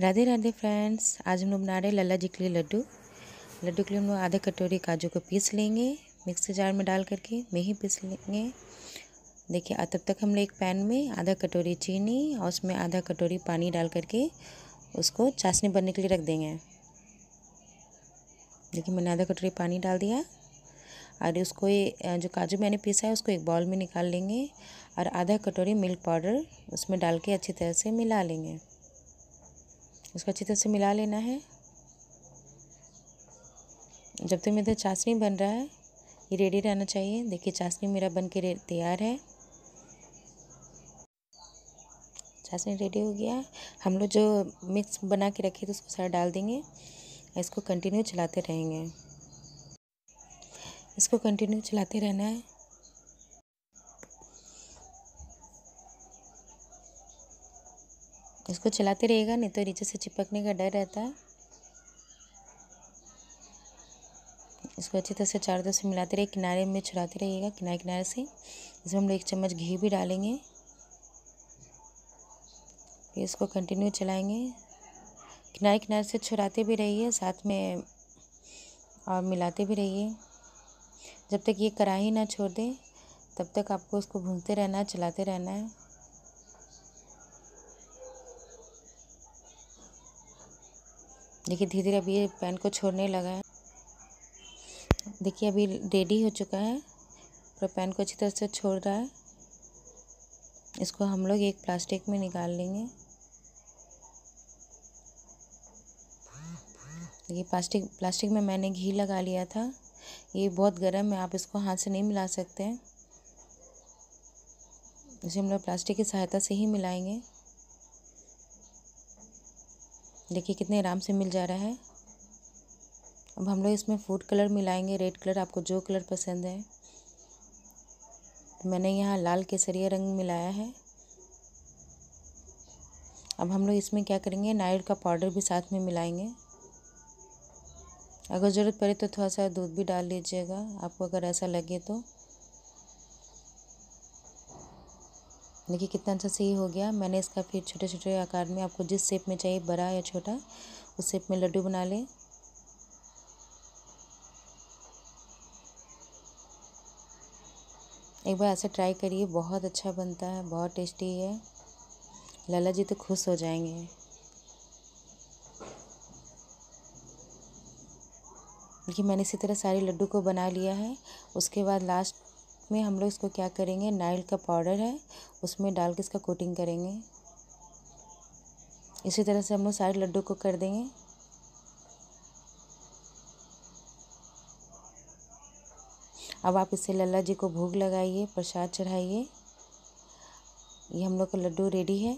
Radhe Radhe friends आज हम लोग बना रहे लल्ला जी के लिए लड्डू लड्डू के लिए हम लोग आधे कटोरी काजू को पीस लेंगे मिक्सर जार में डाल करके में ही पीस लेंगे देखिए तब तक हम लोग एक पैन में आधा कटोरी चीनी और उसमें आधा कटोरी पानी डाल करके उसको चाशनी बनने के लिए रख देंगे देखिए मैंने आधा कटोरी पानी डाल दिया और उसको ये जो काजू मैंने पीसा है उसको एक बॉल में निकाल लेंगे और आधा कटोरी मिल्क पाउडर उसमें डाल के अच्छी तरह से मिला लेंगे उसको अच्छी तरह से मिला लेना है जब तक तो मेरा चाशनी बन रहा है ये रेडी रहना चाहिए देखिए चाशनी मेरा बन के तैयार है चाशनी रेडी हो गया हम लोग जो मिक्स बना के रखे थे उसको सारा डाल देंगे इसको कंटिन्यू चलाते रहेंगे इसको कंटिन्यू चलाते रहना है इसको चलाते रहेगा नहीं तो नीचे से चिपकने का डर रहता है इसको अच्छी तरह से चार दस से मिलाते रहिए किनारे में छुड़ाते रहिएगा किनारे किनारे से इसमें हम लोग एक चम्मच घी भी डालेंगे फिर इसको कंटिन्यू चलाएंगे किनारे किनारे से छुड़ाते भी रहिए साथ में और मिलाते भी रहिए जब तक ये कढ़ाई ना छोड़ दे तब तक आपको उसको भूनते रहना है चलाते रहना है देखिए धीरे धीरे अभी ये पैन को छोड़ने लगा है देखिए अभी रेडी हो चुका है पूरा पैन को अच्छी तरह से छोड़ रहा है इसको हम लोग एक प्लास्टिक में निकाल लेंगे देखिए प्लास्टिक प्लास्टिक में मैंने घी लगा लिया था ये बहुत गर्म है आप इसको हाथ से नहीं मिला सकते हैं इसे हम लोग प्लास्टिक की सहायता से ही मिलाएंगे देखिए कितने आराम से मिल जा रहा है अब हम लोग इसमें फूड कलर मिलाएंगे रेड कलर आपको जो कलर पसंद है मैंने यहाँ लाल केसरिया रंग मिलाया है अब हम लोग इसमें क्या करेंगे नारियल का पाउडर भी साथ में मिलाएंगे अगर ज़रूरत पड़े तो थोड़ा सा दूध भी डाल लीजिएगा आपको अगर ऐसा लगे तो देखिए कितना अच्छा सही हो गया मैंने इसका फिर छोटे छोटे आकार में आपको जिस शेप में चाहिए बड़ा या छोटा उस शेप में लड्डू बना लें एक बार ऐसे ट्राई करिए बहुत अच्छा बनता है बहुत टेस्टी है लाला जी तो खुश हो जाएंगे देखिए मैंने इसी तरह सारे लड्डू को बना लिया है उसके बाद लास्ट में हम लोग इसको क्या करेंगे नाइल का पाउडर है उसमें डाल के इसका कोटिंग करेंगे इसी तरह से हम लोग सारे लड्डू को कर देंगे अब आप इसे लल्ला जी को भोग लगाइए प्रसाद चढ़ाइए ये हम लोग का लड्डू रेडी है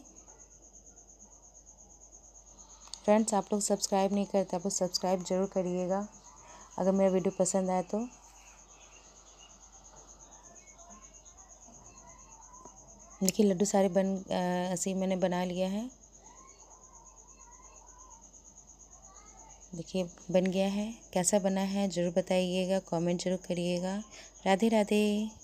फ्रेंड्स आप लोग सब्सक्राइब नहीं करते आप लोग सब्सक्राइब ज़रूर करिएगा अगर मेरा वीडियो पसंद आए तो देखिए लड्डू सारे बन ऐसे ही मैंने बना लिया है देखिए बन गया है कैसा बना है ज़रूर बताइएगा कमेंट ज़रूर करिएगा राधे राधे